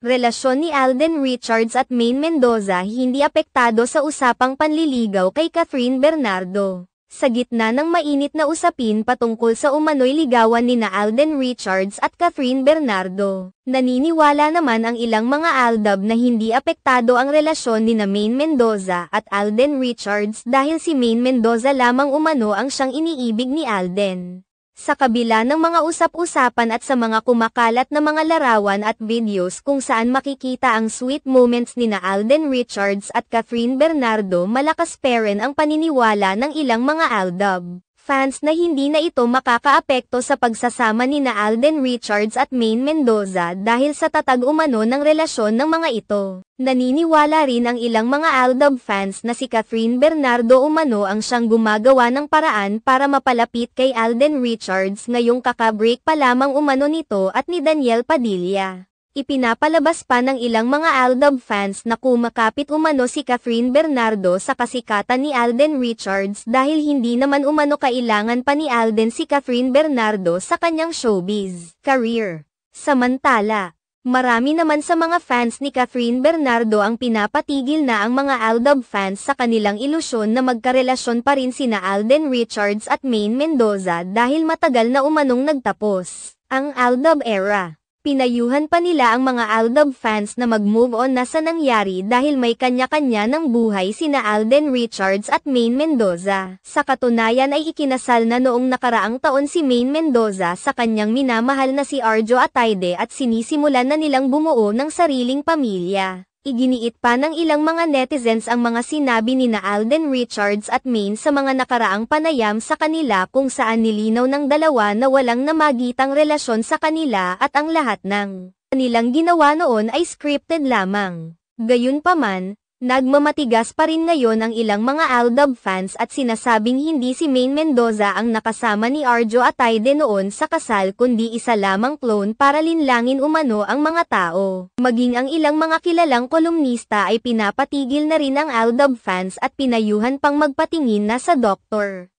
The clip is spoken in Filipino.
Relasyon ni Alden Richards at Maine Mendoza hindi apektado sa usapang panliligaw kay Catherine Bernardo. Sa gitna ng mainit na usapin patungkol sa umano'y ligawan ni na Alden Richards at Catherine Bernardo, naniniwala naman ang ilang mga Aldab na hindi apektado ang relasyon ni na Maine Mendoza at Alden Richards dahil si Maine Mendoza lamang umano ang siyang iniibig ni Alden. Sa kabila ng mga usap-usapan at sa mga kumakalat na mga larawan at videos kung saan makikita ang sweet moments ni na Alden Richards at Catherine Bernardo malakas peren ang paniniwala ng ilang mga Aldab fans na hindi na ito makakaapekto sa pagsasama ni na Alden Richards at Maine Mendoza dahil sa tatag umano ng relasyon ng mga ito. Naniniwala rin ang ilang mga Aldab fans na si Catherine Bernardo umano ang siyang gumagawa ng paraan para mapalapit kay Alden Richards ngayong kakabreak pa lamang umano nito at ni Daniel Padilla. Ipinapalabas pa ng ilang mga Aldab fans na kumakapit umano si Catherine Bernardo sa kasikatan ni Alden Richards dahil hindi naman umano kailangan pa ni Alden si Catherine Bernardo sa kanyang showbiz career. Samantala, marami naman sa mga fans ni Catherine Bernardo ang pinapatigil na ang mga Aldab fans sa kanilang ilusyon na magkarelasyon pa rin sina Alden Richards at Maine Mendoza dahil matagal na umanong nagtapos ang Aldab era. Pinayuhan pa nila ang mga Aldab fans na mag-move on na sa nangyari dahil may kanya-kanya ng buhay sina Alden Richards at Maine Mendoza. Sa katunayan ay ikinasal na noong nakaraang taon si Maine Mendoza sa kanyang minamahal na si Arjo Ataide at sinisimulan na nilang bumuo ng sariling pamilya. Iginiit pa ng ilang mga netizens ang mga sinabi ni na Alden Richards at Maine sa mga nakaraang panayam sa kanila kung saan nilinaw ng dalawa na walang namagitang relasyon sa kanila at ang lahat ng kanilang ginawa noon ay scripted lamang. Gayunpaman, Nagmamatigas pa rin ngayon ang ilang mga Aldab fans at sinasabing hindi si Maine Mendoza ang nakasama ni Arjo Atayde noon sa kasal kundi isa lamang clone para linlangin umano ang mga tao. Maging ang ilang mga kilalang kolumnista ay pinapatigil na rin ang Aldab fans at pinayuhan pang magpatingin na sa doktor.